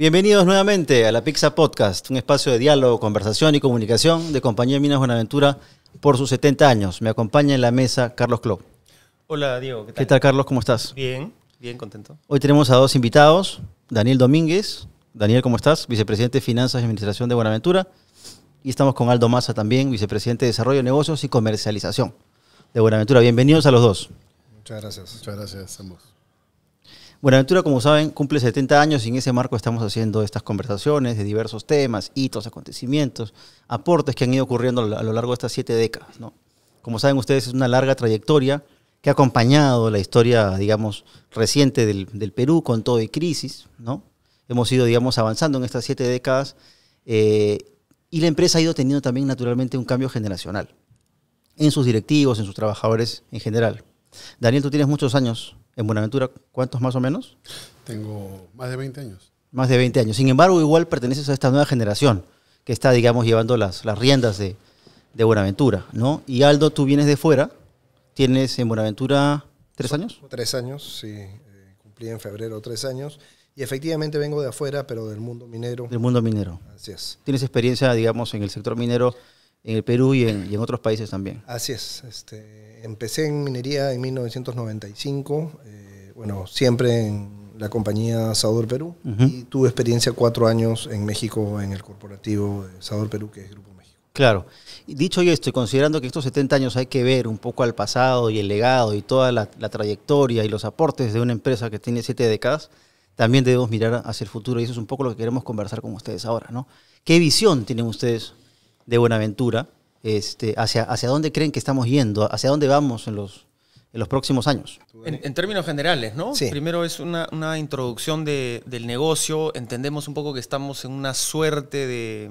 Bienvenidos nuevamente a la Pizza Podcast, un espacio de diálogo, conversación y comunicación de Compañía de Minas Buenaventura por sus 70 años. Me acompaña en la mesa Carlos Club. Hola Diego, ¿qué tal? ¿Qué tal Carlos? ¿Cómo estás? Bien, bien contento. Hoy tenemos a dos invitados, Daniel Domínguez. Daniel, ¿cómo estás? Vicepresidente de Finanzas y Administración de Buenaventura. Y estamos con Aldo Maza también, Vicepresidente de Desarrollo, Negocios y Comercialización de Buenaventura. Bienvenidos a los dos. Muchas gracias. Muchas gracias a ambos. Buenaventura, como saben, cumple 70 años y en ese marco estamos haciendo estas conversaciones de diversos temas, hitos, acontecimientos, aportes que han ido ocurriendo a lo largo de estas siete décadas. ¿no? Como saben ustedes, es una larga trayectoria que ha acompañado la historia, digamos, reciente del, Perú con todo y crisis. ¿no? Hemos ido, digamos, avanzando en estas siete décadas eh, y la empresa ha ido teniendo también, naturalmente, un cambio generacional en sus directivos, en sus trabajadores en general. Daniel, tú tienes muchos años en Buenaventura, ¿cuántos más o menos? Tengo más de 20 años. Más de 20 años. Sin embargo, igual perteneces a esta nueva generación que está, digamos, llevando las, las riendas de, de Buenaventura, ¿no? Y Aldo, tú vienes de fuera, tienes en Buenaventura tres años. Tres años, sí. Eh, cumplí en febrero tres años. Y efectivamente vengo de afuera, pero del mundo minero. Del mundo minero. Así es. Tienes experiencia, digamos, en el sector minero en el Perú y en, otros países también. Así es. Este, empecé en minería en 1995, eh, bueno, siempre en la compañía Sador Perú y tuve experiencia cuatro años en México en el corporativo Sador Perú, que es Grupo México. Claro. dicho esto, y considerando que estos 70 años hay que ver un poco al pasado y el legado y toda la, la trayectoria y los aportes de una empresa que tiene siete décadas, también debemos mirar hacia el futuro y eso es un poco lo que queremos conversar con ustedes ahora, ¿no? ¿Qué visión tienen ustedes de Buenaventura, este, hacia, hacia dónde creen que estamos yendo, hacia dónde vamos en los, en los próximos años. En, términos generales, ¿no? Primero es una, introducción del negocio, entendemos un poco que estamos en una suerte de,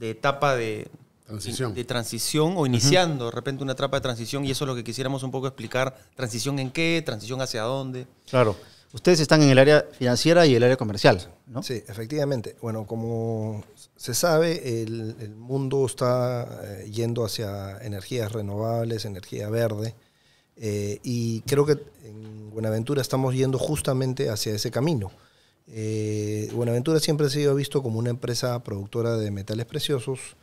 etapa de transición. de transición o iniciando de repente una etapa de transición y eso es lo que quisiéramos un poco explicar, transición en qué, transición hacia dónde. Claro. Ustedes están en el área financiera y el área comercial, ¿no? Sí, efectivamente. Bueno, como se sabe, el, mundo está eh, yendo hacia energías renovables, energía verde, eh, y creo que en Buenaventura estamos yendo justamente hacia ese camino. Eh, Buenaventura siempre ha sido visto como una empresa productora de metales preciosos.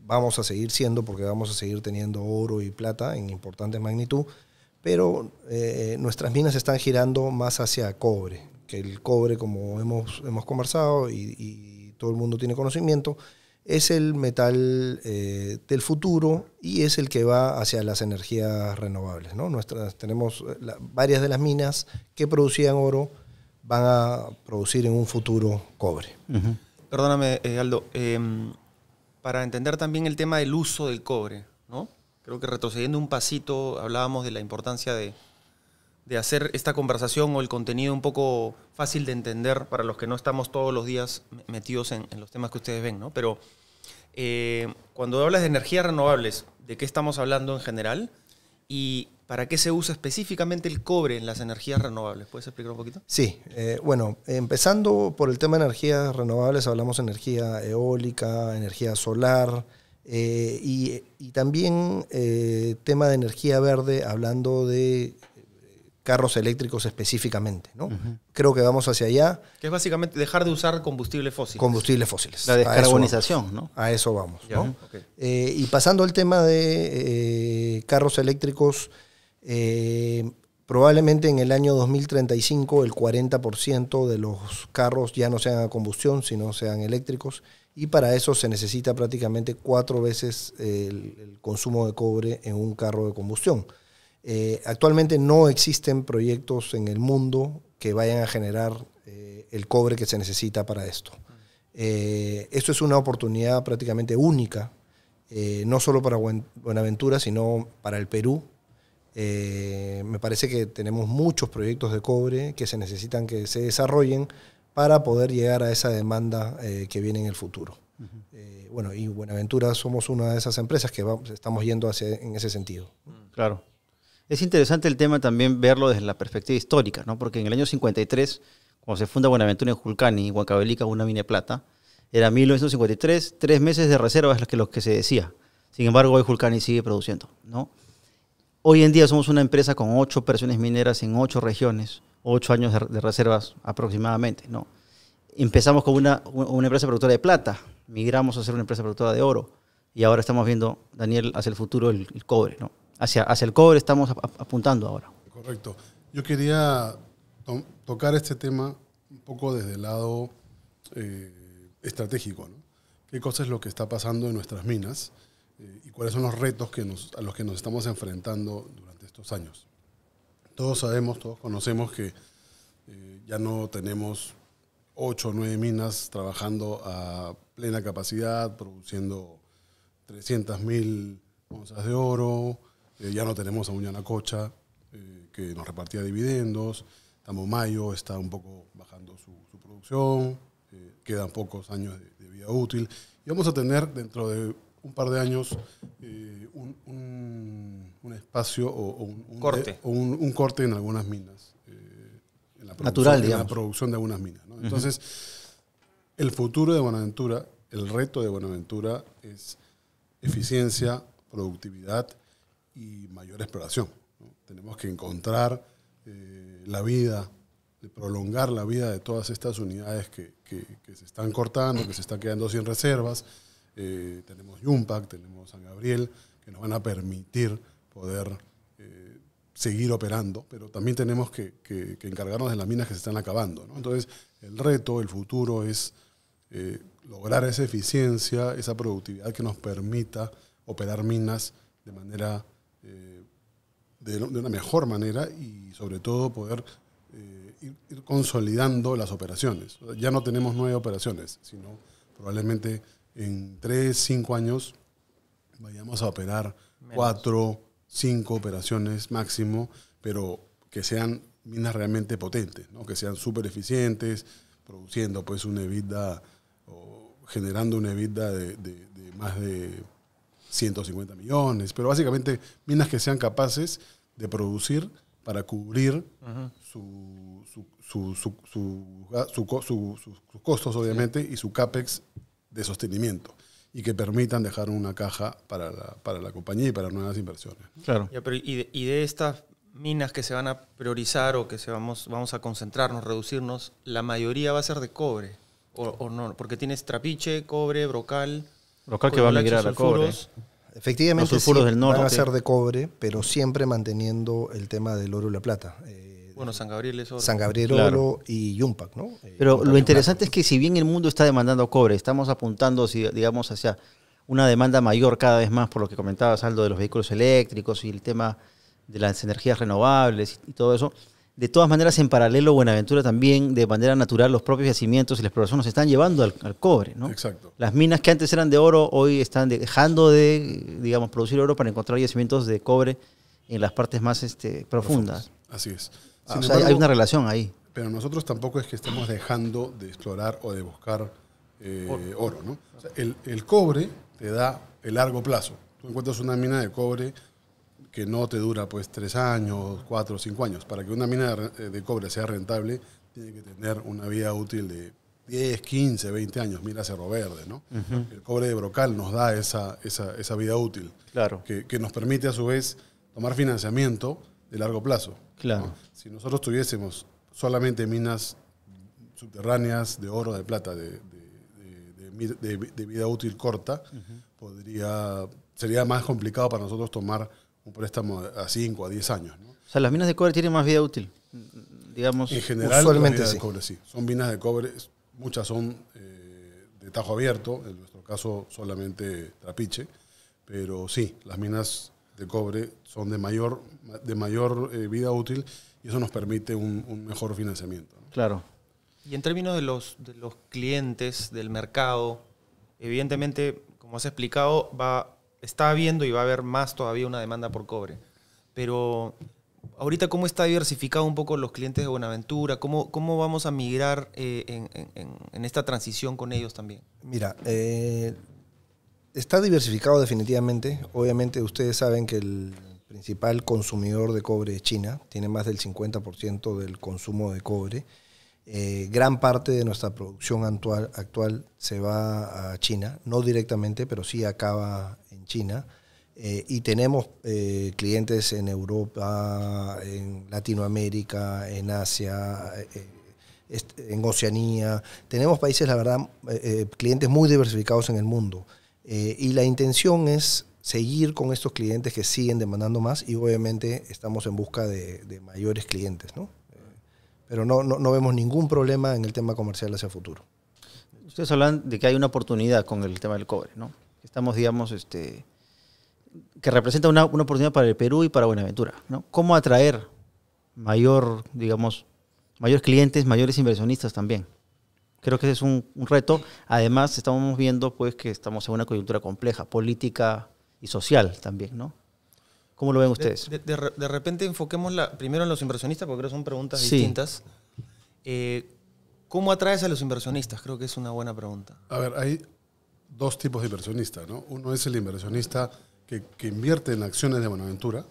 Vamos a seguir siendo porque vamos a seguir teniendo oro y plata en importante magnitud, pero eh, nuestras minas están girando más hacia cobre, que el cobre, como hemos, hemos conversado y, todo el mundo tiene conocimiento, es el metal eh, del futuro y es el que va hacia las energías renovables. ¿no? Nuestras, tenemos eh, varias de las minas que producían oro van a producir en un futuro cobre. Perdóname, Aldo, em, para entender también el tema del uso del cobre, ¿no? Creo que retrocediendo un pasito, hablábamos de la importancia de, de hacer esta conversación o el contenido un poco fácil de entender para los que no estamos todos los días metidos en, los temas que ustedes ven, ¿no? Pero eh, cuando hablas de energías renovables, ¿de qué estamos hablando en general? ¿Y para qué se usa específicamente el cobre en las energías renovables? ¿Puedes explicar un poquito? Sí, eh, bueno, empezando por el tema de energías renovables, hablamos de energía eólica, energía solar, eh, y, también eh, tema de energía verde, hablando de eh, carros eléctricos específicamente. ¿no? Creo que vamos hacia allá. Que es básicamente dejar de usar combustibles fósiles. Combustibles fósiles. La descarbonización, a ¿no? A eso vamos. y pasando al tema de carros eléctricos, probablemente en el año 2035 el 40% de los carros ya no sean a combustión, sino sean eléctricos y para eso se necesita prácticamente cuatro veces el, consumo de cobre en un carro de combustión. Eh, actualmente no existen proyectos en el mundo que vayan a generar eh, el cobre que se necesita para esto. Eh, esto es una oportunidad prácticamente única, no solo para Buenaventura, sino para el Perú. me parece que tenemos muchos proyectos de cobre que se necesitan que se desarrollen para poder llegar a esa demanda eh, que viene en el futuro. Eh, bueno, y Buenaventura somos una de esas empresas que vamos, estamos yendo hacia, en ese sentido. Mm. Claro. Es interesante el tema también verlo desde la perspectiva histórica, ¿no? porque en el año 53, cuando se funda Buenaventura en Julcani, Huancabelica, una mina plata, era 1953, tres meses de reservas es lo que se decía. Sin embargo, hoy Julcani sigue produciendo. ¿no? Hoy en día somos una empresa con ocho presiones mineras en ocho regiones, ocho años de, reservas aproximadamente, ¿no? Empezamos con una, empresa productora de plata, migramos a ser una empresa productora de oro y ahora estamos viendo, Daniel, hacia el futuro el, cobre, ¿no? Hacia, hacia el cobre estamos apuntando ahora. Correcto. Yo quería tocar este tema un poco desde el lado eh, estratégico, ¿Qué cosa es lo que está pasando en nuestras minas eh, y cuáles son los retos que a los que nos estamos enfrentando durante estos años? Todos sabemos, todos conocemos que eh, ya no tenemos ocho o nueve minas trabajando a plena capacidad, produciendo 300.000 onzas de oro, eh, ya no tenemos a Uñanacocha, eh, que nos repartía dividendos, mayo, está un poco bajando su, producción, eh, quedan pocos años de, vida útil, y vamos a tener dentro de un par de años un un espacio o, un, corte. un, corte en algunas minas. Eh, en la producción de algunas minas. Entonces, el futuro de Buenaventura, el reto de Buenaventura es eficiencia, productividad y mayor exploración. Tenemos que encontrar eh, la vida, prolongar la vida de todas estas unidades que, se están cortando, que se están quedando sin reservas. Eh, tenemos Yumpac, tenemos San Gabriel, que nos van a permitir poder eh, seguir operando, pero también tenemos que, encargarnos de las minas que se están acabando. Entonces, el reto, el futuro es eh, lograr esa eficiencia, esa productividad que nos permita operar minas de manera eh, de, una mejor manera y sobre todo poder ir, consolidando las operaciones. Ya no tenemos nueve operaciones, sino probablemente en tres, cinco años vayamos a operar cuatro, cinco operaciones máximo, pero que sean minas realmente potentes, ¿no? que sean súper eficientes, produciendo pues una EBITDA o generando una EBITDA de, de, más de 150 millones, pero básicamente minas que sean capaces de producir para cubrir sus costos, obviamente, y su CAPEX de sostenimiento y que permitan dejar una caja para la, para la compañía y para nuevas inversiones. Claro. y, de, estas minas que se van a priorizar o que se vamos, vamos a concentrarnos, reducirnos, la mayoría va a ser de cobre, o, no, porque tienes trapiche, cobre, brocal. Brocal que va a migrar a cobre. Efectivamente, los del norte. van a ser de cobre, pero siempre manteniendo el tema del oro y la plata. Eh, bueno, San Gabriel es oro. San Gabriel oro y Yumpac, ¿no? Eh, Pero lo interesante es que si bien el mundo está demandando cobre, estamos apuntando, digamos, hacia una demanda mayor cada vez más por lo que comentaba, saldo de los vehículos eléctricos y el tema de las energías renovables y todo eso. De todas maneras, en paralelo, Buenaventura también, de manera natural, los propios yacimientos y la exploración nos están llevando al, al cobre, ¿no? Exacto. Las minas que antes eran de oro, hoy están dejando de, digamos, producir oro para encontrar yacimientos de cobre en las partes más este, profundas. Así es. Ah, hay una relación ahí. Pero nosotros tampoco es que estemos dejando de explorar o de buscar eh, oro. el, cobre te da el largo plazo. Tú encuentras una mina de cobre que no te dura pues tres años, cuatro, cinco años. Para que una mina de, eh, cobre sea rentable, tiene que tener una vida útil de 10, 15, 20 años, mira Cerro Verde, El cobre de brocal nos da esa, vida útil. Claro. que, nos permite a su vez tomar financiamiento de largo plazo. Claro. Si nosotros tuviésemos solamente minas subterráneas de oro, de plata, de, vida útil corta, podría, sería más complicado para nosotros tomar un préstamo a 5, a 10 años. ¿no? O sea, las minas de cobre tienen más vida útil, digamos. En general, minas De cobre, sí. Son minas de cobre, muchas son eh, de tajo abierto, en nuestro caso solamente trapiche, pero sí, las minas de cobre son de mayor, de mayor eh, vida útil y eso nos permite un, mejor financiamiento. Claro. Y en términos de los, los clientes, del mercado, evidentemente, como has explicado, va, está habiendo y va a haber más todavía una demanda por cobre. Pero ahorita, ¿cómo está diversificado un poco los clientes de Buenaventura? ¿Cómo, cómo vamos a migrar eh, en, esta transición con ellos también? Mira, eh, está diversificado definitivamente. Obviamente ustedes saben que el principal consumidor de cobre es China, tiene más del 50% del consumo de cobre. Eh, gran parte de nuestra producción actual, se va a China, no directamente, pero sí acaba en China. Eh, y tenemos eh, clientes en Europa, en Latinoamérica, en Asia, en Oceanía. Tenemos países, la verdad, clientes muy diversificados en el mundo. Eh, y la intención es seguir con estos clientes que siguen demandando más y obviamente estamos en busca de, mayores clientes, ¿no? Eh, pero no, vemos ningún problema en el tema comercial hacia el futuro. Ustedes hablan de que hay una oportunidad con el tema del cobre, ¿no? Estamos, digamos, este, que representa una, una oportunidad para el Perú y para Buenaventura, ¿no? ¿Cómo atraer mayor, digamos, mayores clientes, mayores inversionistas también? Creo que ese es un, reto. Además, estamos viendo pues, que estamos en una coyuntura compleja, política y social también, ¿no? ¿Cómo lo ven ustedes? De, repente enfoquemos la, primero en los inversionistas, porque creo son preguntas distintas. Eh, ¿Cómo atraes a los inversionistas? Creo que es una buena pregunta. A ver, hay dos tipos de inversionistas, ¿no? Uno es el inversionista que, invierte en acciones de Buenaventura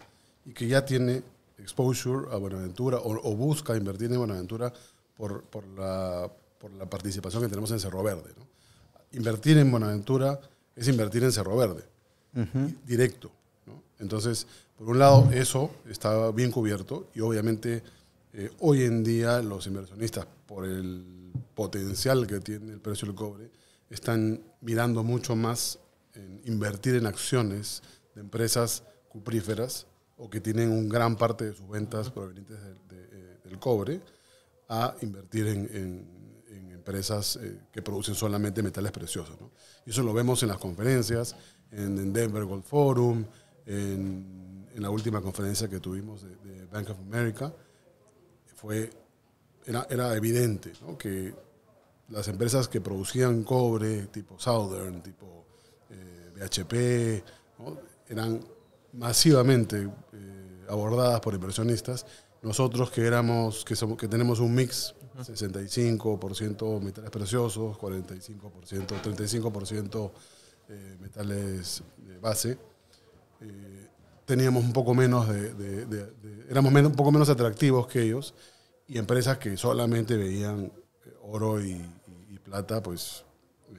y que ya tiene exposure a Buenaventura o, busca invertir en Buenaventura por, por, la, por la participación que tenemos en Cerro Verde. Invertir en Buenaventura es invertir en Cerro Verde, directo. Entonces, por un lado, eso está bien cubierto y obviamente eh, hoy en día los inversionistas, por el potencial que tiene el precio del cobre, están mirando mucho más en invertir en acciones de empresas cupríferas o que tienen un gran parte de sus ventas provenientes del eh, cobre a invertir en empresas eh, que producen solamente metales preciosos. Y eso lo vemos en las conferencias, en, Denver Gold Forum, en, la última conferencia que tuvimos de, Bank of America. Fue, era, evidente que las empresas que producían cobre, tipo Southern, tipo eh, BHP, eran masivamente eh, abordadas por inversionistas nosotros que éramos que somos que tenemos un mix 65% metales preciosos, 45%, 35% eh, metales de eh, base. Eh, teníamos un poco menos de, éramos un poco menos atractivos que ellos y empresas que solamente veían oro y, plata, pues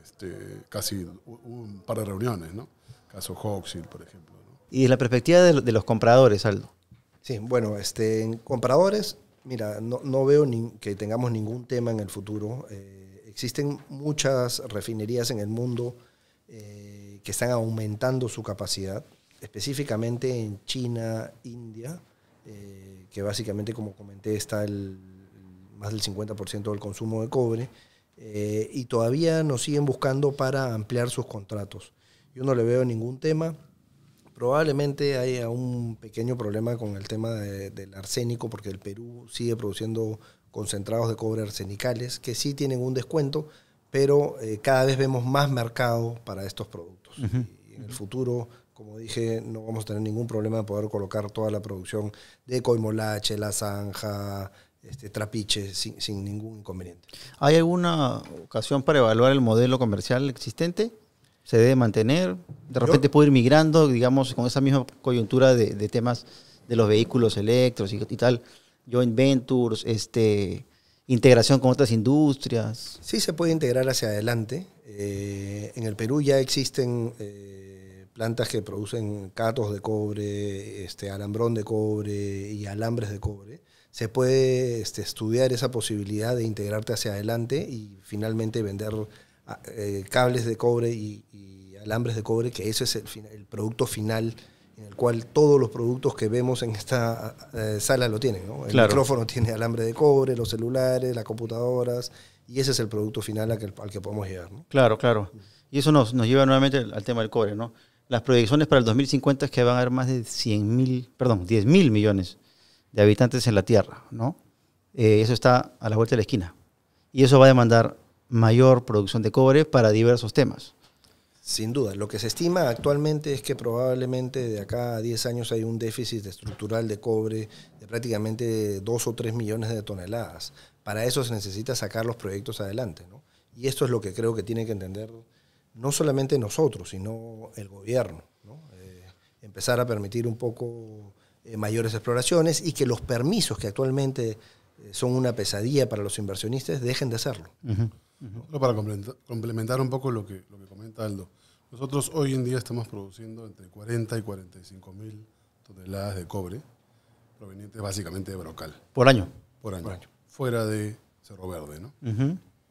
este, casi un, par de reuniones, ¿no? Caso Hoxil, por ejemplo. ¿no? Y la perspectiva de, los compradores, Aldo. Sí, bueno, este, en compradores Mira, no, no veo ni, que tengamos ningún tema en el futuro. Eh, existen muchas refinerías en el mundo eh, que están aumentando su capacidad, específicamente en China, India, eh, que básicamente, como comenté, está el, más del 50% del consumo de cobre, y todavía nos siguen buscando para ampliar sus contratos. Yo no le veo ningún tema. Probablemente haya un pequeño problema con el tema del arsénico, porque el Perú sigue produciendo concentrados de cobre arsenicales que sí tienen un descuento, pero eh, cada vez vemos más mercado para estos productos. y en el futuro, como dije, no vamos a tener ningún problema de poder colocar toda la producción de Coimolache, La Zanja, este, trapiche sin ningún inconveniente. ¿Hay alguna ocasión para evaluar el modelo comercial existente? se debe mantener? De repente puede ir migrando, digamos, con esa misma coyuntura de, temas de los vehículos eléctricos y, tal, joint ventures, este, integración con otras industrias. Sí, se puede integrar hacia adelante. Eh, en el Perú ya existen eh, plantas que producen catos de cobre, este, alambrón de cobre y alambres de cobre. Se puede este, estudiar esa posibilidad de integrarte hacia adelante y finalmente vender eh, cables de cobre y, alambres de cobre, que ese es el, producto final en el cual todos los productos que vemos en esta eh, sala lo tienen. El micrófono tiene alambre de cobre, los celulares, las computadoras, y ese es el producto final al que, podemos llegar. Claro, claro. Y eso nos, lleva nuevamente al tema del cobre. ¿no? Las proyecciones para el 2050 es que van a haber más de 100 mil, perdón, 10 mil millones de habitantes en la Tierra. ¿no? Eh, eso está a la vuelta de la esquina. Y eso va a demandar mayor producción de cobre para diversos temas. Sin duda, lo que se estima actualmente es que probablemente de acá a 10 años hay un déficit estructural de cobre de prácticamente 2 o 3 millones de toneladas. Para eso se necesita sacar los proyectos adelante. Y esto es lo que creo que tiene que entender no solamente nosotros, sino el gobierno. Eh, empezar a permitir un poco eh, mayores exploraciones y que los permisos que actualmente eh, son una pesadilla para los inversionistas dejen de hacerlo para complementar un poco lo que, lo que comenta Aldo, nosotros hoy en día estamos produciendo entre 40 y 45 mil toneladas de cobre, provenientes básicamente de Brocal. Por año. Por año. Fuera de Cerro Verde, ¿no?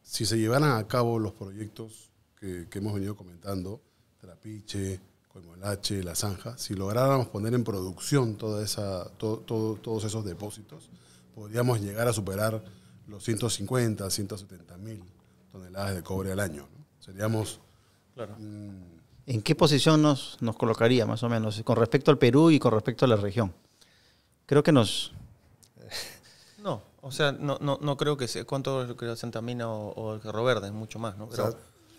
Si se llevaran a cabo los proyectos que, hemos venido comentando, Trapiche, Coimolache, La Zanja, si lográramos poner en producción toda esa, todos esos depósitos, podríamos llegar a superar los 150, 170 mil toneladas de cobre al año. Seríamos... Claro. ¿En qué posición nos, nos colocaría más o menos con respecto al Perú y con respecto a la región? Creo que nos... No, o sea, no, creo que sea cuánto es lo que o, o el Cerro Verde, mucho más, ¿no?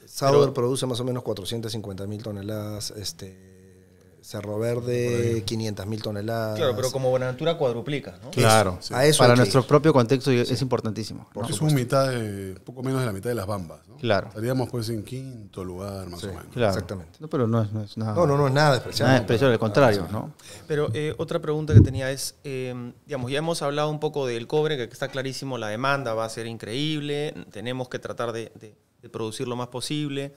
Sauer produce más o menos 450 mil toneladas este, Cerro Verde, 500 mil toneladas. Claro, pero como Buenaventura cuadruplica, ¿no? Claro, para nuestro propio contexto es importantísimo. Porque un mitad poco menos de la mitad de las bambas, ¿no? Claro. Estaríamos pues en quinto lugar, más o menos. Exactamente. No, pero no es, no es, nada. No, no, no es nada especial. Nada al contrario, ¿no? Pero eh, otra pregunta que tenía es, em, digamos, ya hemos hablado un poco del cobre, que está clarísimo, la demanda va a ser increíble, tenemos que tratar de producir lo más posible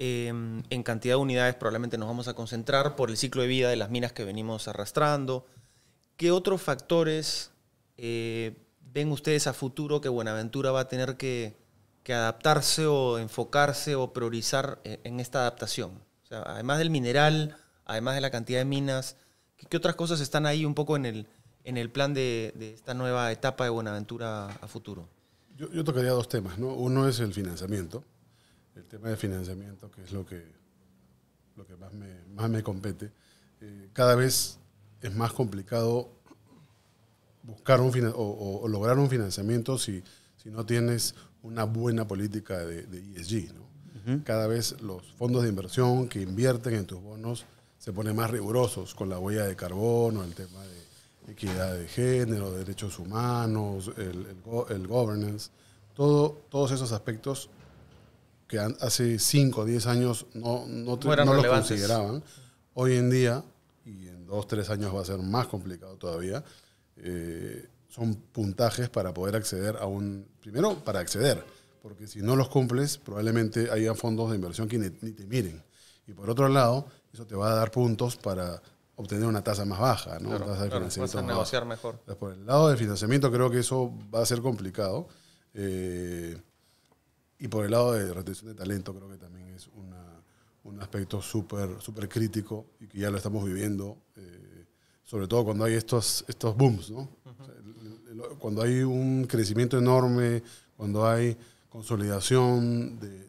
Em, en cantidad de unidades probablemente nos vamos a concentrar por el ciclo de vida de las minas que venimos arrastrando. ¿Qué otros factores eh, ven ustedes a futuro que Buenaventura va a tener que, adaptarse o enfocarse o priorizar eh, en, esta adaptación? además del mineral, además de la cantidad de minas, ¿qué, otras cosas están ahí un poco en el, plan de, esta nueva etapa de Buenaventura a futuro? Yo, yo tocaría dos temas, ¿no? Uno es el financiamiento, el tema de financiamiento, que es lo que, lo que más, me, compete, eh, cada vez es más complicado buscar un o, o, lograr un financiamiento si, no tienes una buena política de, ESG. E cada vez los fondos de inversión que invierten en tus bonos se ponen más rigurosos con la huella de carbono, el tema de equidad de género, derechos humanos, el, governance. Todo, todos esos aspectos que hace 5 o 10 años no, no, no, los consideraban. Hoy en día, y en 2 o 3 años va a ser más complicado todavía, eh, son puntajes para poder acceder a un... Primero, para acceder, porque si no los cumples, probablemente haya fondos de inversión que ni, te miren. Y por otro lado, eso te va a dar puntos para obtener una tasa más baja, ¿no? Claro, vas a negociar mejor. por el lado del financiamiento creo que eso va a ser complicado. Eh, y por el lado de retención de talento, creo que también es un aspecto súper super crítico y que ya lo estamos viviendo, eh, sobre todo cuando hay estos, estos booms, ¿no? cuando hay un crecimiento enorme, cuando hay consolidación de,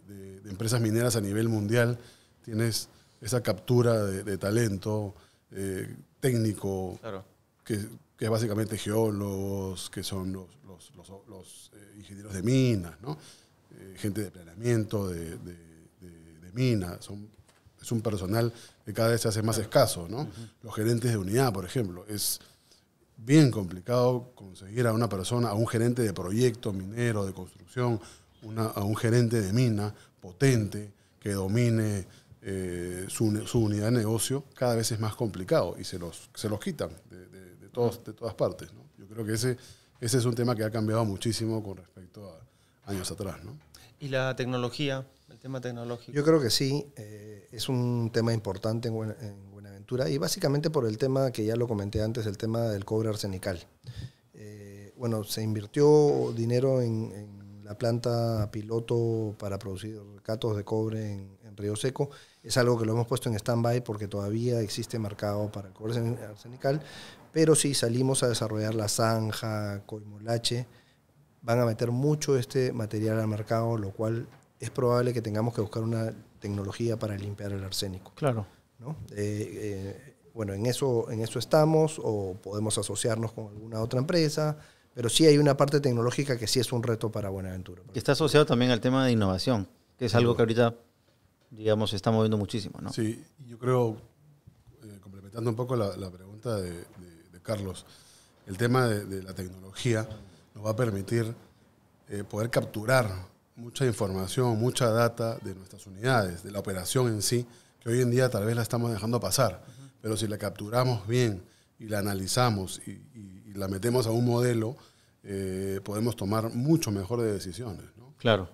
empresas mineras a nivel mundial, tienes esa captura de, talento eh, técnico, que, es básicamente geólogos, que son los, eh, ingenieros de minas, ¿no? Eh, gente de planeamiento, de, mina, son, es un personal que cada vez se hace más escaso, ¿no? Los gerentes de unidad, por ejemplo, es bien complicado conseguir a una persona, a un gerente de proyecto minero, de construcción, a un gerente de mina potente que domine eh, su, unidad de negocio, cada vez es más complicado y se los, se los quitan de, todos, de todas partes. Yo creo que ese, ese es un tema que ha cambiado muchísimo con respecto a, años atrás. ¿no? ¿Y la tecnología? El tema tecnológico. Yo creo que sí, eh, es un tema importante en, Buenaventura y básicamente por el tema que ya lo comenté antes, el tema del cobre arsenical. Eh, bueno, se invirtió dinero en, la planta piloto para producir catos de cobre en, en Río Seco. Es algo que lo hemos puesto en stand-by porque todavía existe mercado para el cobre arsenical, pero sí salimos a desarrollar la zanja, Coimolache van a meter mucho este material al mercado, lo cual es probable que tengamos que buscar una tecnología para limpiar el arsénico. Claro. ¿no? Eh, eh, bueno, en eso, en eso estamos o podemos asociarnos con alguna otra empresa, pero sí hay una parte tecnológica que sí es un reto para Buenaventura. está asociado también al tema de innovación, que es algo que ahorita, digamos, se está moviendo muchísimo, ¿no? Sí, yo creo, eh, complementando un poco la, pregunta de, Carlos, el tema de, de la tecnología va a permitir eh, poder capturar mucha información, mucha data de nuestras unidades, de la operación en sí, que hoy en día tal vez la estamos dejando pasar, pero si la capturamos bien y la analizamos y, la metemos a un modelo, eh, podemos tomar mucho mejor de decisiones. Claro.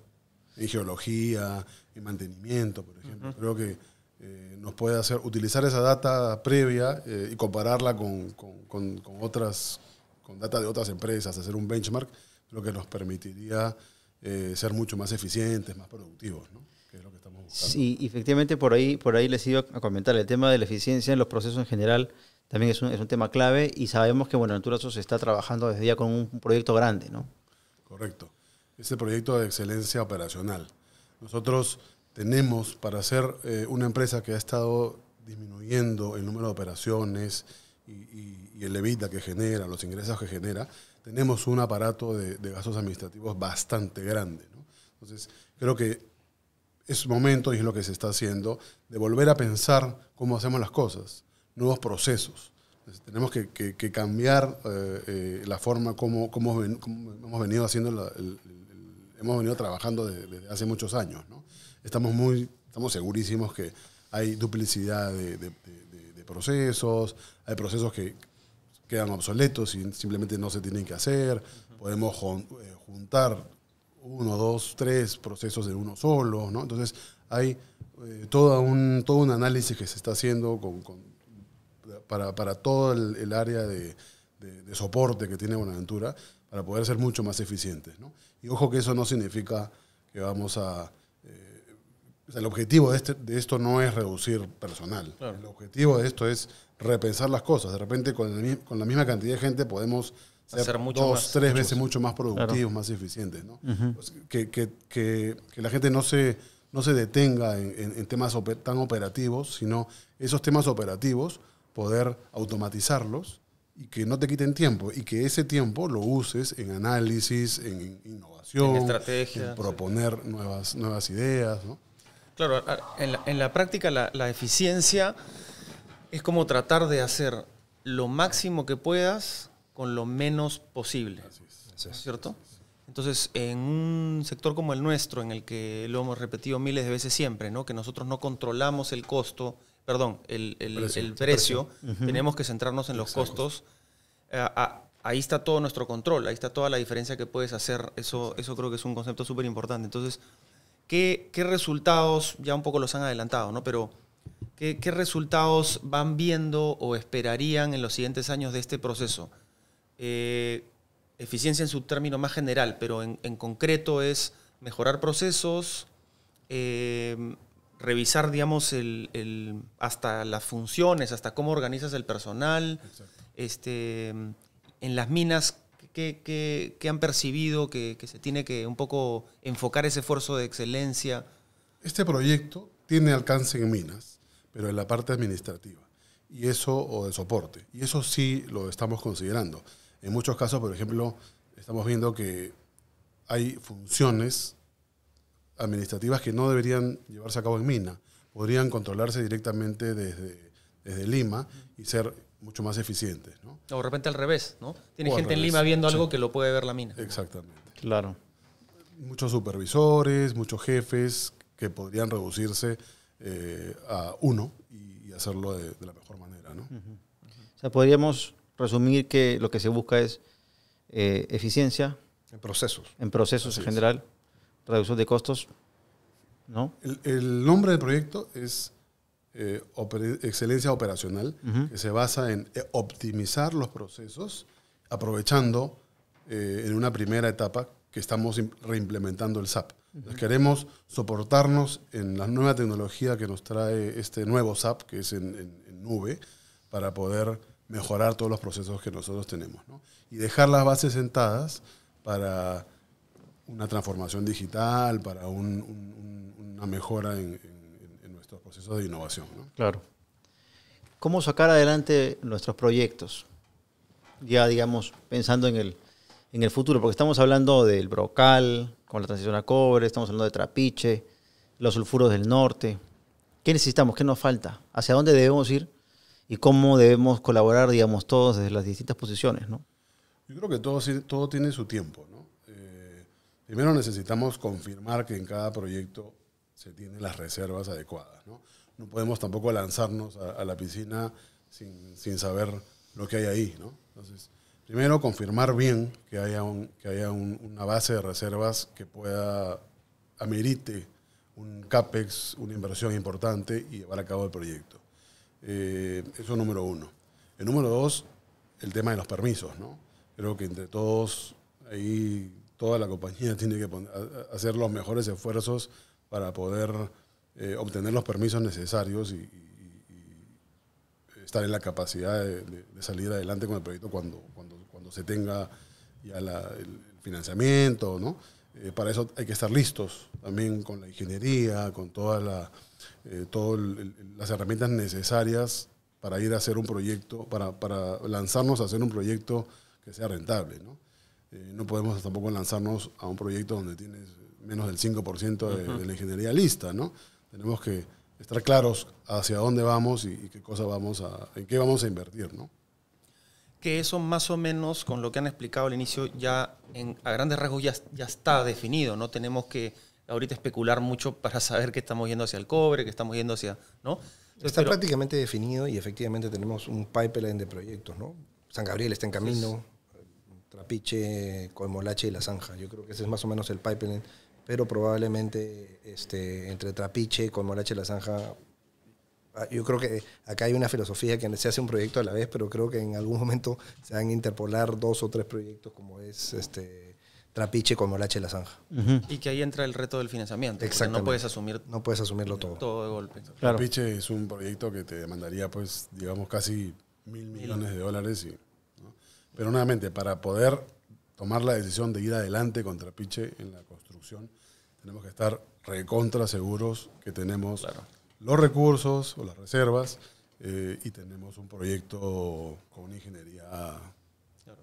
En geología, en mantenimiento, por ejemplo. Creo que eh, nos puede hacer utilizar esa data previa y compararla con, con, con otras con data de otras empresas, hacer un benchmark, lo que nos permitiría eh, ser mucho más eficientes, más productivos, ¿no? que es lo que estamos buscando. Sí, efectivamente por ahí, por ahí les iba a comentar, el tema de la eficiencia en los procesos en general también es un, tema clave y sabemos que Buenaventura se está trabajando desde ya con un, proyecto grande, ¿no? Correcto. Este proyecto de excelencia operacional. Nosotros tenemos para ser eh, una empresa que ha estado disminuyendo el número de operaciones, y, el levita que genera, los ingresos que genera, tenemos un aparato de, gastos administrativos bastante grande. Entonces, creo que es momento, y es lo que se está haciendo, de volver a pensar cómo hacemos las cosas, nuevos procesos. tenemos que, cambiar eh, eh, la forma como, hemos venido haciendo, hemos venido trabajando desde, hace muchos años. Estamos, muy, estamos segurísimos que hay duplicidad de procesos, hay procesos que quedan obsoletos y simplemente no se tienen que hacer, podemos eh, juntar uno, dos, tres procesos de uno solo, ¿no? Entonces hay eh, todo, un, todo un análisis que se está haciendo para, para, todo el, área de, soporte que tiene Buenaventura para poder ser mucho más eficientes, Y ojo que eso no significa que vamos a... Eh, o sea, el objetivo de, este, de, esto no es reducir personal. El objetivo de esto es repensar las cosas. De repente, con, con la misma cantidad de gente podemos ser Hacer dos, tres veces mucho más productivos, más eficientes. ¿no? Pues, que, que, que, la gente no se, no se detenga en, en, temas tan operativos, sino esos temas operativos poder automatizarlos y que no te quiten tiempo y que ese tiempo lo uses en análisis, en innovación, en, estrategia, en proponer nuevas, nuevas ideas. ¿no? Claro, en la, práctica la, eficiencia es como tratar de hacer lo máximo que puedas con lo menos posible. es. ¿Cierto? Entonces, en un sector como el nuestro, en el que lo hemos repetido miles de veces siempre, ¿no? que nosotros no controlamos el costo, perdón, el, precio, tenemos que centrarnos en los costos. Eh, ahí está todo nuestro control, ahí está toda la diferencia que puedes hacer. Eso, eso creo que es un concepto súper importante. Entonces, ¿Qué, resultados, ya un poco los han adelantado, ¿no? Pero ¿qué, resultados van viendo o esperarían en los siguientes años de este proceso? Eh, eficiencia en su término más general, pero en, concreto es mejorar procesos, eh, revisar, digamos, el, hasta las funciones, hasta cómo organizas el personal. Este, en las minas, ¿Qué, han percibido que, se tiene que un poco enfocar ese esfuerzo de excelencia? Este proyecto tiene alcance en minas, pero en la parte administrativa y eso o de soporte. Y eso sí lo estamos considerando. En muchos casos, por ejemplo, estamos viendo que hay funciones administrativas que no deberían llevarse a cabo en mina, podrían controlarse directamente desde, desde Lima y ser mucho más eficiente. ¿no? O de repente al revés, ¿no? Tiene gente en Lima viendo algo que lo puede ver la mina. Exactamente. Claro. Muchos supervisores, muchos jefes que podrían reducirse eh, a uno y, hacerlo de, la mejor manera, ¿no? O sea, podríamos resumir que lo que se busca es eh, eficiencia. En procesos. En procesos en general, reducción de costos, ¿no? el nombre del proyecto es eh, excelencia operacional, que se basa en eh, optimizar los procesos, aprovechando eh, en una primera etapa que estamos reimplementando el SAP. Queremos soportarnos en la nueva tecnología que nos trae este nuevo SAP, que es en, nube, para poder mejorar todos los procesos que nosotros tenemos. Y dejar las bases sentadas para una transformación digital, para una mejora en procesos de innovación. Claro. ¿Cómo sacar adelante nuestros proyectos? Ya, digamos, pensando en el, en el futuro, porque estamos hablando del brocal, con la transición a cobre, estamos hablando de trapiche, los sulfuros del norte. ¿Qué necesitamos? ¿Qué nos falta? ¿Hacia dónde debemos ir? ¿Y cómo debemos colaborar, digamos, todos desde las distintas posiciones? ¿no? Yo creo que todo, todo tiene su tiempo. Eh, primero necesitamos confirmar que en cada proyecto se tienen las reservas adecuadas. No, podemos tampoco lanzarnos a, la piscina sin, saber lo que hay ahí. Entonces, primero, confirmar bien que haya, que haya una base de reservas que pueda, amerite un CAPEX, una inversión importante y llevar a cabo el proyecto. Eh, eso es número uno. El número dos, el tema de los permisos. Creo que entre todos, ahí toda la compañía tiene que hacer los mejores esfuerzos para poder eh, obtener los permisos necesarios y, estar en la capacidad de, salir adelante con el proyecto cuando, cuando, cuando se tenga ya el financiamiento, ¿no? Eh, para eso hay que estar listos también con la ingeniería, con todas la, eh, las herramientas necesarias para ir a hacer un proyecto, para, lanzarnos a hacer un proyecto que sea rentable. No, no podemos tampoco lanzarnos a un proyecto donde tienes menos del 5% de, de, la ingeniería lista, ¿no? Tenemos que estar claros hacia dónde vamos y, qué cosa vamos a, en qué vamos a invertir, ¿no? que eso más o menos con lo que han explicado al inicio ya en, a grandes rasgos ya, ya está definido, no tenemos que ahorita especular mucho para saber que estamos yendo hacia el cobre, que estamos yendo hacia, ¿no? está prácticamente definido y efectivamente tenemos un pipeline de proyectos, ¿no? San Gabriel está en camino, Trapiche, Colmolache y La Zanja, yo creo que ese es más o menos el pipeline pero probablemente este, entre Trapiche, y y La Zanja, ah, yo creo que acá hay una filosofía que se hace un proyecto a la vez, pero creo que en algún momento se van a interpolar dos o tres proyectos como es este Trapiche, con y La Zanja. Y que ahí entra el reto del financiamiento. Exactamente. No puedes asumir no puedes asumirlo todo. Todo de golpe. Trapiche es un proyecto que te demandaría, pues, digamos, casi mil millones de dólares. Pero nuevamente, para poder tomar la decisión de ir adelante contra Piche en la construcción, tenemos que estar recontra seguros que tenemos los recursos o las reservas eh, y tenemos un proyecto con ingeniería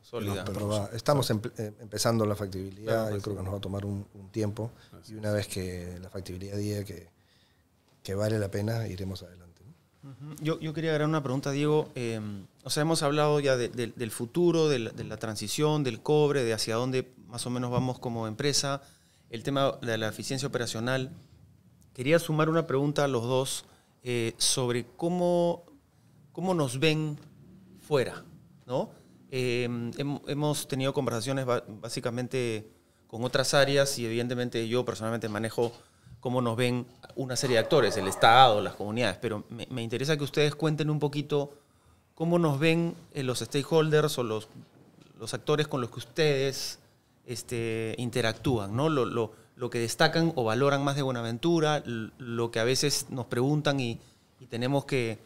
sólida. estamos eh, empezando la factibilidad, pues creo que nos va a tomar un, tiempo y una vez que la factibilidad diga que vale la pena, iremos adelante. Yo, quería agregar una pregunta, Diego. Em, o sea, hemos hablado ya del futuro, de la, transición, del cobre, de hacia dónde más o menos vamos como empresa, el tema de la eficiencia operacional. Quería sumar una pregunta a los dos eh, sobre cómo, cómo nos ven fuera, ¿no? Em, hemos tenido conversaciones básicamente con otras áreas y evidentemente yo personalmente manejo cómo nos ven una serie de actores, el Estado, las comunidades, pero me, interesa que ustedes cuenten un poquito cómo nos ven eh, los stakeholders o los, actores con los que ustedes este, interactúan, ¿no? Lo, que destacan o valoran más de Buenaventura, lo que a veces nos preguntan y, tenemos que,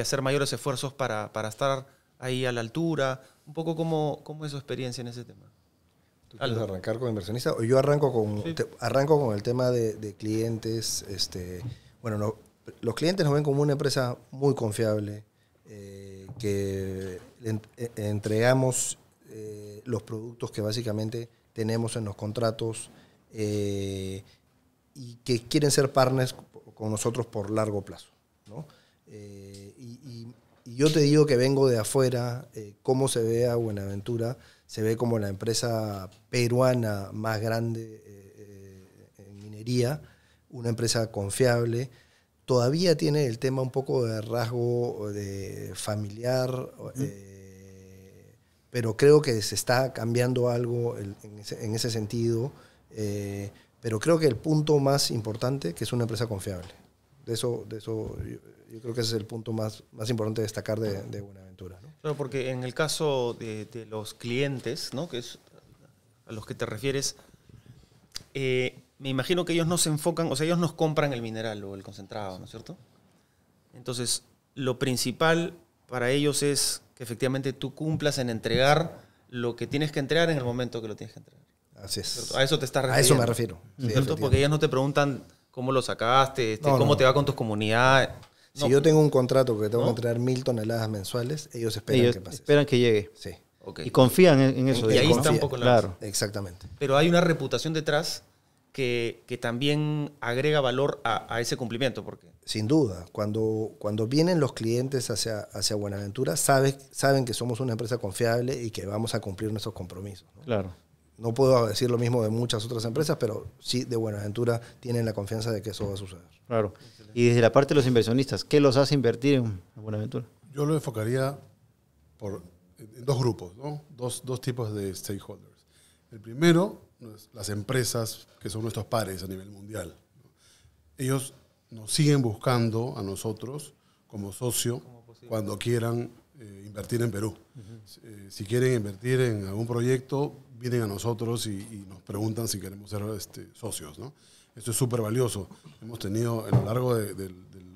hacer mayores esfuerzos para, estar ahí a la altura, un poco cómo, cómo es su experiencia en ese tema. ¿Tú quieres arrancar con inversionista? yo arranco con, arranco con el tema de, clientes. Este, bueno, los clientes nos ven como una empresa muy confiable, eh, que e, entregamos eh, los productos que básicamente tenemos en los contratos eh, y que quieren ser partners con nosotros por largo plazo. Y, y, yo te digo que vengo de afuera, cómo se ve a Buenaventura se ve como la empresa peruana más grande eh, eh, en minería, una empresa confiable. Todavía tiene el tema un poco de rasgo de familiar, eh, pero creo que se está cambiando algo en ese, sentido. pero creo que el punto más importante, que es una empresa confiable. De eso, de eso yo, creo que es el punto más, más importante de destacar de, Buenaventura. Claro, porque en el caso de, los clientes, ¿no? que es a los que te refieres, eh, me imagino que ellos no se enfocan, o sea, ellos nos compran el mineral o el concentrado, ¿no es cierto? Entonces, lo principal para ellos es que efectivamente tú cumplas en entregar lo que tienes que entregar en el momento que lo tienes que entregar. Así es. A eso te estás refiriendo. A eso me refiero. Porque ellos no te preguntan cómo lo sacaste, este, cómo te va con tus comunidades si yo pues, tengo un contrato que tengo que entregar mil toneladas mensuales, ellos esperan que pase. Esperan que llegue. Sí. Y confían en, eso. Y ahí está un poco la claro. Exactamente. Pero hay una reputación detrás que, también agrega valor a, ese cumplimiento. Porque... Sin duda. Cuando, cuando vienen los clientes hacia, hacia Buenaventura, saben, saben que somos una empresa confiable y que vamos a cumplir nuestros compromisos. Claro. No puedo decir lo mismo de muchas otras empresas, pero sí de Buenaventura tienen la confianza de que eso va a suceder. Claro. Y desde la parte de los inversionistas, ¿qué los hace invertir en Buenaventura? Yo lo enfocaría por, en dos grupos, dos, dos tipos de stakeholders. El primero, pues, las empresas que son nuestros pares a nivel mundial. Ellos nos siguen buscando a nosotros como socio cuando quieran eh, invertir en Perú. Eh, si quieren invertir en algún proyecto, vienen a nosotros y, nos preguntan si queremos ser este, socios. ¿no? Esto es súper valioso. Hemos tenido, a lo largo de,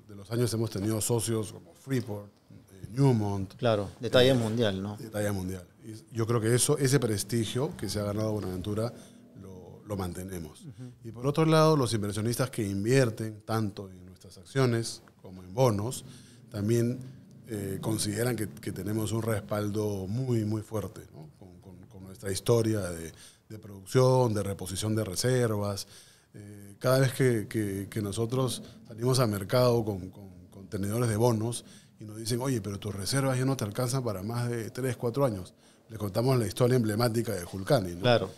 los años, hemos tenido socios como Freeport, eh, Newmont. Claro, de talla mundial, ¿no? De talla mundial. Y yo creo que eso, ese prestigio que se ha ganado Buenaventura lo, mantenemos. Y por otro lado, los inversionistas que invierten tanto en nuestras acciones como en bonos, también eh, consideran que, tenemos un respaldo muy, muy fuerte con, nuestra historia de producción, de reposición de reservas eh, cada vez que, nosotros salimos a mercado con, con, tenedores de bonos y nos dicen, oye, pero tus reservas ya no te alcanzan para más de 3, 4 años, le contamos la historia emblemática de Julcani. Claro.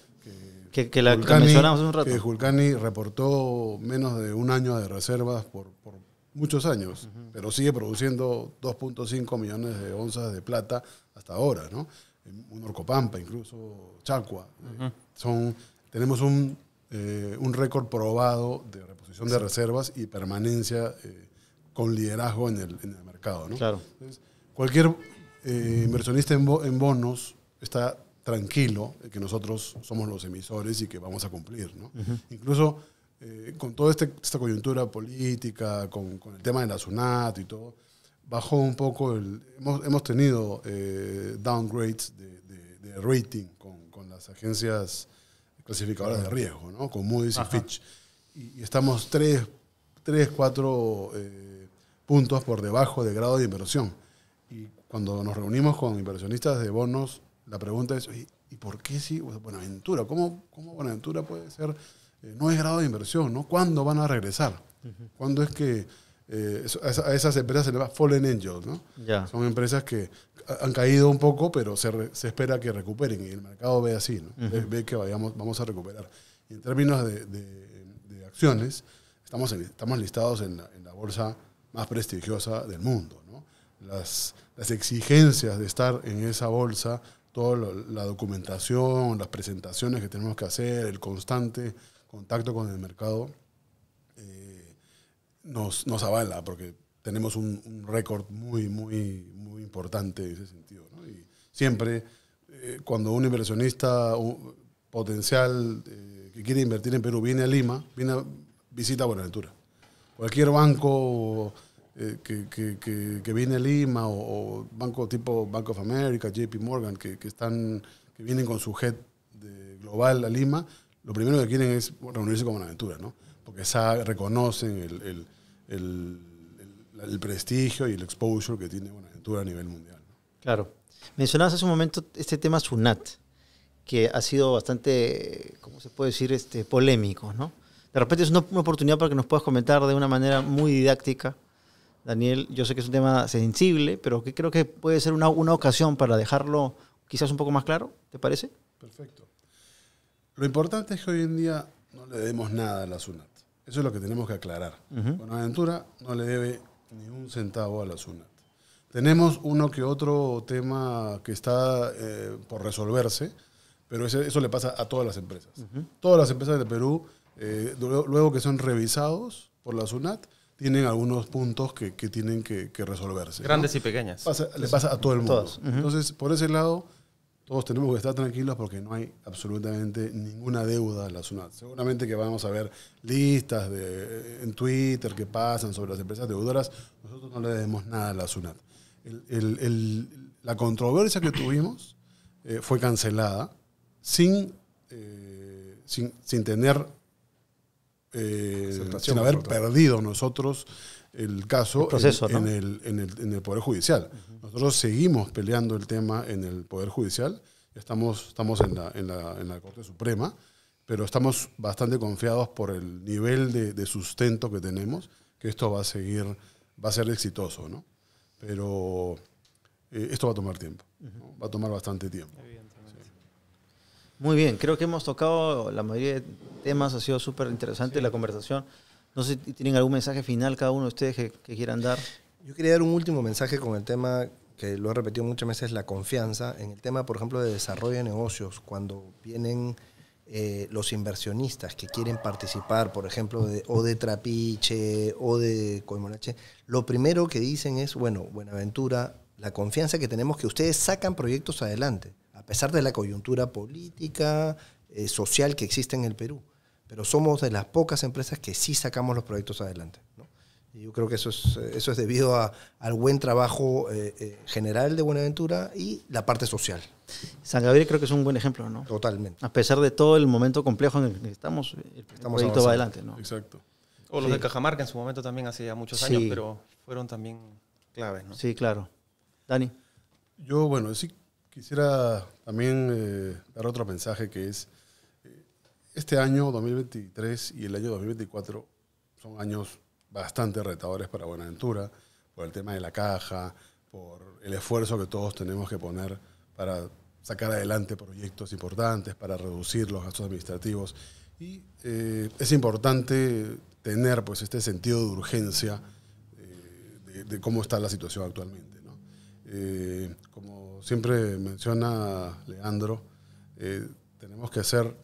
Que, que la mencionamos mencionamos un rato. Que Julcani reportó menos de un año de reservas por, muchos años, pero sigue produciendo 2.5 millones de onzas de plata hasta ahora, ¿no? Un Orcopampa, incluso Chacua. Eh, son, tenemos un eh, un récord probado de reposición de reservas y permanencia eh, con liderazgo en el, mercado. ¿no? cualquier eh, inversionista en, bonos está tranquilo de que nosotros somos los emisores y que vamos a cumplir. ¿no? Incluso con toda este, esta coyuntura política, con, el tema de la SUNAT y todo, bajó un poco el... Hemos, tenido downgrades de, rating con, con las agencias clasificadores de riesgo, ¿no? Con Moody's y Fitch. Y, estamos tres, cuatro 4 eh, puntos por debajo de grado de inversión. Y cuando nos reunimos con inversionistas de bonos, la pregunta es, ¿y, por qué si Buenaventura, ¿cómo, cómo Buenaventura puede ser? Eh, no es grado de inversión, ¿no? ¿Cuándo van a regresar? ¿Cuándo es que eh, a, esas empresas se les llama Fallen Angels, ¿no? Son empresas que han caído un poco, pero se, se, espera que recuperen y el mercado ve así, ve, que vayamos, vamos a recuperar. en términos de, acciones, estamos, estamos listados en la, en la, bolsa más prestigiosa del mundo, ¿no? Las, las exigencias de estar en esa bolsa, toda la documentación, las presentaciones que tenemos que hacer, el constante contacto con el mercado, nos, nos avala, porque tenemos un, récord muy, muy, muy importante en ese sentido. Y siempre, eh, cuando un inversionista potencial eh, que quiere invertir en Perú viene a Lima, viene a, visita Buenaventura. Cualquier banco eh, que, viene a Lima o, banco tipo Bank of America, JP Morgan, que, están, que vienen con su head global a Lima, lo primero que quieren es reunirse con Buenaventura, ¿no? porque reconocen el, prestigio y el exposure que tiene una Buenaventura a nivel mundial. Claro. Mencionabas hace un momento este tema Sunat, que ha sido bastante, ¿cómo se puede decir?, este, polémico, ¿no? De repente es una, oportunidad para que nos puedas comentar de una manera muy didáctica Daniel, yo sé que es un tema sensible, pero que creo que puede ser una, una, ocasión para dejarlo quizás un poco más claro, ¿te parece? Perfecto. Lo importante es que hoy en día no le demos nada a la SUNAT. Eso es lo que tenemos que aclarar. Buenaventura no le debe ni un centavo a la SUNAT. Tenemos uno que otro tema que está eh, por resolverse, pero eso le pasa a todas las empresas. Todas las empresas de Perú, eh, luego, que son revisados por la SUNAT, tienen algunos puntos que, tienen que, resolverse. Grandes y pequeñas. le pasa a todo el mundo. Entonces, por ese lado, todos tenemos que estar tranquilos porque no hay absolutamente ninguna deuda a la SUNAT. Seguramente que vamos a ver listas en Twitter que pasan sobre las empresas deudoras. Nosotros no le debemos nada a la SUNAT. la controversia que tuvimos eh, fue cancelada sin, eh, tener, eh, sin haber perdido nosotros el caso en, el, Poder Judicial. Nosotros seguimos peleando el tema en el Poder Judicial, estamos, estamos en, la, Corte Suprema, pero estamos bastante confiados por el nivel de, sustento que tenemos, que esto va a seguir, va a ser exitoso, ¿no? Pero eh, esto va a tomar tiempo, va a tomar bastante tiempo. Muy bien, creo que hemos tocado la mayoría de temas, ha sido súper interesante la conversación. No sé si tienen algún mensaje final cada uno de ustedes que, quieran dar. Yo quería dar un último mensaje con el tema que lo he repetido muchas veces, la confianza. En el tema, por ejemplo, de desarrollo de negocios, cuando vienen eh, los inversionistas que quieren participar, por ejemplo, o de Trapiche o de Coimolache, lo primero que dicen es, bueno, Buenaventura, la confianza que tenemos que ustedes sacan proyectos adelante, a pesar de la coyuntura política, eh, social que existe en el Perú pero somos de las pocas empresas que sí sacamos los proyectos adelante. Y yo creo que eso es, eso es debido al buen trabajo eh, eh, general de Buenaventura y la parte social. San Gabriel creo que es un buen ejemplo, ¿no? Totalmente. A pesar de todo el momento complejo en el que estamos, el estamos proyecto va adelante, ¿no? Exacto. O los de Cajamarca en su momento también hace ya muchos años, pero fueron también claves, ¿no? Sí, claro. Dani. Yo, bueno, sí quisiera también eh, dar otro mensaje que es este año 2023 y el año 2024 son años bastante retadores para Buenaventura, por el tema de la caja, por el esfuerzo que todos tenemos que poner para sacar adelante proyectos importantes, para reducir los gastos administrativos. Y eh, es importante tener pues, este sentido de urgencia eh, de, cómo está la situación actualmente. Eh, como siempre menciona Leandro, tenemos que hacer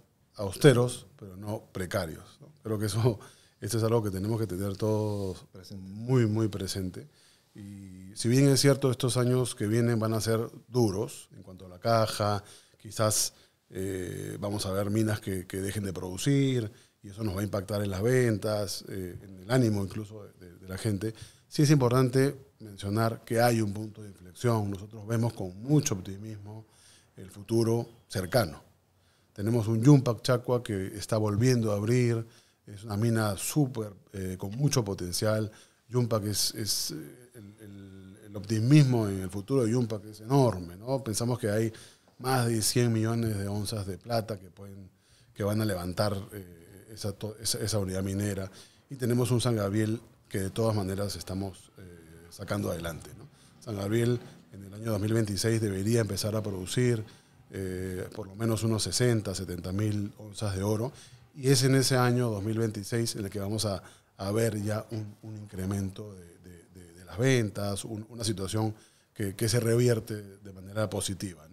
austeros, pero no precarios. Creo que eso, esto es algo que tenemos que tener todos muy, muy presente. Y si bien es cierto, estos años que vienen van a ser duros en cuanto a la caja, quizás eh, vamos a ver minas que, dejen de producir y eso nos va a impactar en las ventas, eh, en el ánimo incluso de la gente. Sí es importante mencionar que hay un punto de inflexión. Nosotros vemos con mucho optimismo el futuro cercano tenemos un Yumpac Chacua que está volviendo a abrir, es una mina súper, eh, con mucho potencial. Yumpac es, eh, el, optimismo en el futuro de Yumpac es enorme, ¿no? Pensamos que hay más de 100 millones de onzas de plata que, pueden, que van a levantar eh, esa, unidad minera. Y tenemos un San Gabriel que de todas maneras estamos sacando adelante. ¿no? San Gabriel en el año 2026 debería empezar a producir eh, por lo menos unos 60, 70 mil onzas de oro. Y es en ese año 2026 en el que vamos a, ver ya un, incremento de, las ventas, una situación que, se revierte de manera positiva.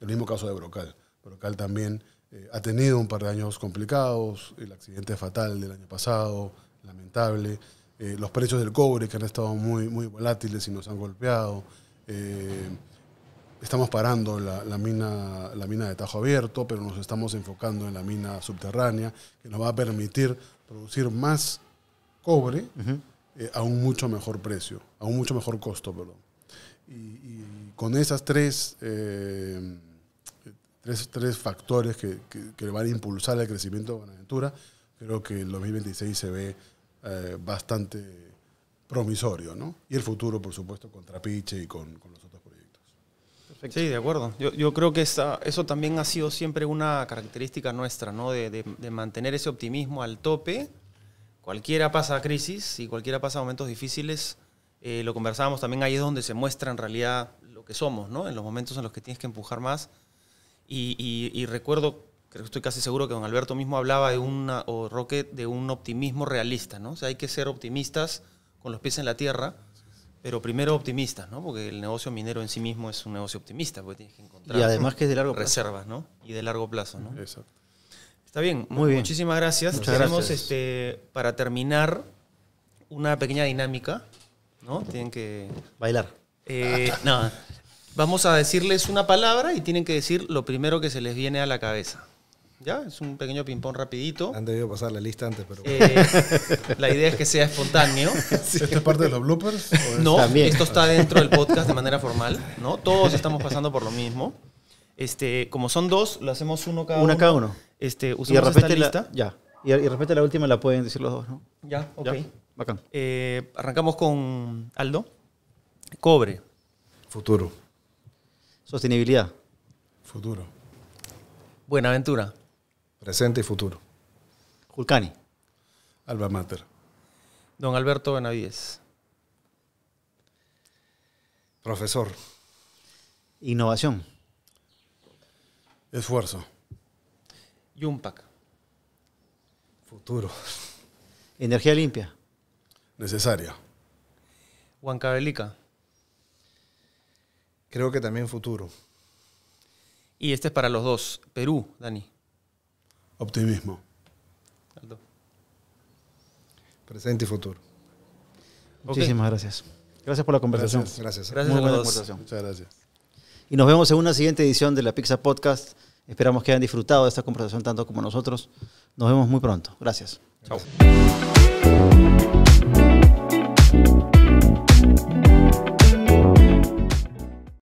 El mismo caso de Brocal. Brocal también eh, ha tenido un par de años complicados, el accidente fatal del año pasado, lamentable, eh, los precios del cobre que han estado muy, muy volátiles y nos han golpeado. Estamos parando la, mina, la mina de tajo abierto, pero nos estamos enfocando en la mina subterránea, que nos va a permitir producir más cobre eh, a un mucho mejor precio, a un mucho mejor costo, perdón. Y, con esos eh, tres, factores que, van a impulsar el crecimiento de Buenaventura, creo que el 2026 se ve eh, bastante promisorio, ¿no? Y el futuro, por supuesto, con Trapiche y con, con los otros Sí, de acuerdo. Yo, creo que eso también ha sido siempre una característica nuestra, ¿no? De, mantener ese optimismo al tope. Cualquiera pasa crisis y cualquiera pasa momentos difíciles. Eh, lo conversábamos también ahí es donde se muestra en realidad lo que somos, ¿no? En los momentos en los que tienes que empujar más. Y, recuerdo, creo que estoy casi seguro que don Alberto mismo hablaba de un o Roque, de un optimismo realista, ¿no? O sea, hay que ser optimistas con los pies en la tierra pero primero optimistas, ¿no? Porque el negocio minero en sí mismo es un negocio optimista, porque tienes que encontrar. Y además que es de largo Reservas, ¿no? Y de largo plazo, ¿no? Exacto. Está bien. Muy bien. Muchísimas gracias. Tenemos, este, para terminar, una pequeña dinámica, ¿no? Tienen que. Bailar. Eh, Vamos a decirles una palabra y tienen que decir lo primero que se les viene a la cabeza. Ya, es un pequeño ping-pong rapidito. Han debido pasar la lista antes, pero... Eh, la idea es que sea espontáneo. es parte de los bloopers? No, esto está dentro del podcast de manera formal, ¿no? Todos estamos pasando por lo mismo. Este, como son dos, lo hacemos uno cada uno. Una cada uno. Este, y la, lista. Y, y la última la pueden decir los dos, ¿no? Ya, ok. Bacán. Eh, arrancamos con Aldo. Cobre. Futuro. Sostenibilidad. Futuro. Buenaventura presente y futuro. Julcani. Alba Mater. Don Alberto Benavides. Profesor. Innovación. Esfuerzo. Yumpac. Futuro. Energía limpia. Necesaria. Huancavelica. Creo que también futuro. Y este es para los dos. Perú, Dani. Optimismo. Presente y futuro. Muchísimas gracias. Gracias por la conversación. Gracias. Gracias, Muchas gracias. Y nos vemos en una siguiente edición de la Pizza Podcast. Esperamos que hayan disfrutado de esta conversación tanto como nosotros. Nos vemos muy pronto. gracias. Chao.